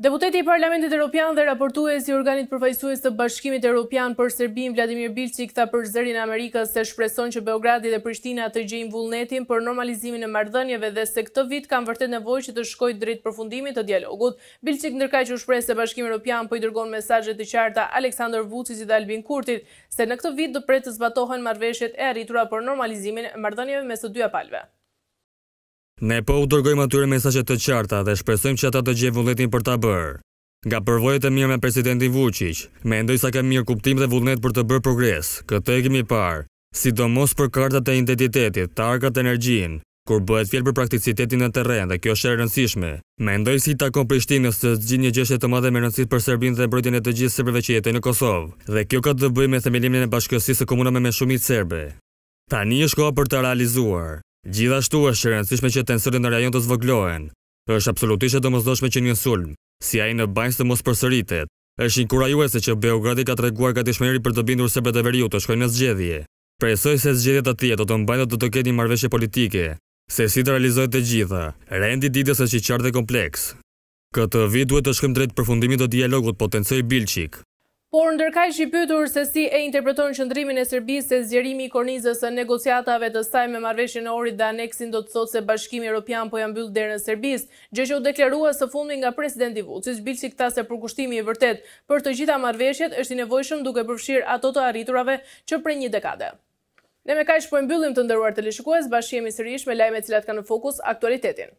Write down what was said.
Deputeti i Parlamentit Europian dhe e i organit përfajsues të bashkimit Europian për Serbim, Vladimir Bilci, këta për zërin Amerikës se shpreson që Beogradi dhe Prishtina të gjejnë vullnetin për normalizimin e mardhënjeve dhe se këtë vit kanë vërtet nevoj që të shkojt drejt përfundimit të dialogut. Bilci këndërka që u shpres se bashkimit Europian për po i dërgon mesajet të qarta Aleksandr Vucic i dhe Albin Kurtit se në këtë vit dhe pre të zbatohen marveshjet e arritura për normalizimin e mardhënjeve mes të dyja palve. Ne po u dërgojmë atyre mesajet të qarta dhe shpresojmë që ata të gjevë vullnetin për ta bërë. Nga përvojët e mirë me presidentin Vucic, me ndoj sa ka mirë kuptim dhe vullnet për të bërë progres, këtë e kemi parë, si do mos për kartat e identitetit, targat e energjin, kur bëhet fjellë për prakticitetin në teren dhe kjo është e rëndësishme. Me ndoj si ta komprishtinës Prishtinës të gjithë një gjeshtet të madhe me rëndësit për Serbin dhe brojtjen e të gjithë sërbëve që në Kosovë, dhe kjo ka të dëbëj me themelimin e bashkësisë e komunave me shumit sërbe. Tani është koha për të realizuar. Gjithashtu është rëndësishme që tensorin në rajon të zvoglohen. është absolutisht e domosdoshme që një sulm, si ai në bajnës të mos përsëritet. Është inkurajuese që Beogradi ka treguar gatishmëri për të bindur serbët të veriut të shkojnë në zgjedhje. Presoj se zgjedhjet e tjera do të mbajnë të të ketë një marrëveshje politike, se si të realizohet të gjitha. Rendi ditës është i qartë dhe kompleks. Këtë vit duhet të shkojmë drejt përfundimit të dialogut potencioj Bilçik. Por ndërka që i pytur se si e interpreton qëndrimin e Serbisë se zjerimi i kornizës e negociatave të saj me marveshën e orit dhe aneksin do të thotë se bashkimi Europian po janë byllë dherë në Serbisë, gjë që u deklarua së fundi nga presidenti Vucic, bilë si këta se përkushtimi i vërtet për të gjitha marveshjet është i nevojshëm duke përfshirë ato të arriturave që prej një dekade. Ne me ka që po mbyllim të ndëruar të lishikues, bashkimi sërish me lajme cilat ka në fokus aktualitetin.